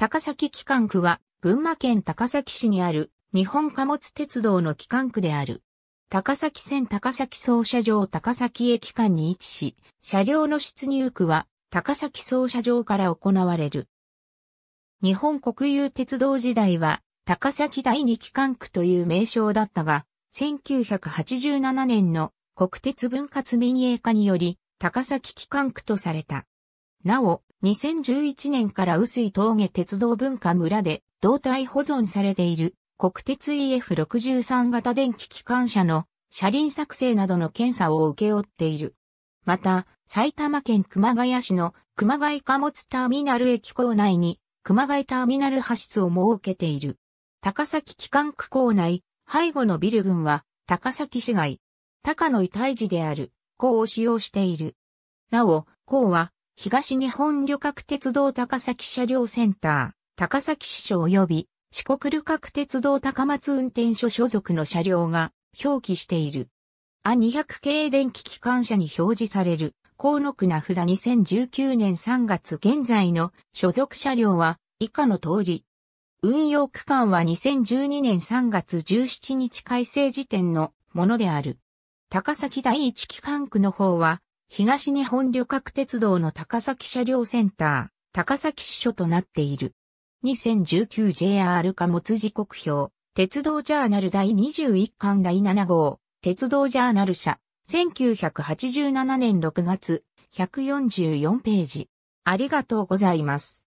高崎機関区は、群馬県高崎市にある日本貨物鉄道の機関区である。高崎線高崎総車場高崎駅間に位置し、車両の出入区は高崎総車場から行われる。日本国有鉄道時代は高崎第二機関区という名称だったが、1987年の国鉄分割民営化により高崎機関区とされた。なお、2011年から薄井峠鉄道文化村で胴体保存されている国鉄 EF63 型電気機関車の車輪作成などの検査を受け負っている。また、埼玉県熊谷市の熊谷貨物ターミナル駅構内に熊谷ターミナル派出を設けている。高崎機関区構内、背後のビル群は高崎市街、高野遺体寺である、港を使用している。なお、港は東日本旅客鉄道高崎車両センター、高崎市長及び四国旅客鉄道高松運転所所属の車両が表記している。あ200系電気機関車に表示される、高の区名札2019年3月現在の所属車両は以下の通り。運用区間は2012年3月17日改正時点のものである。高崎第一機関区の方は東日本旅客鉄道の高崎車両センター、高崎支所となっている。2019JR 貨物時刻表、鉄道ジャーナル第21巻第7号、鉄道ジャーナル社、1987年6月、144ページ。ありがとうございます。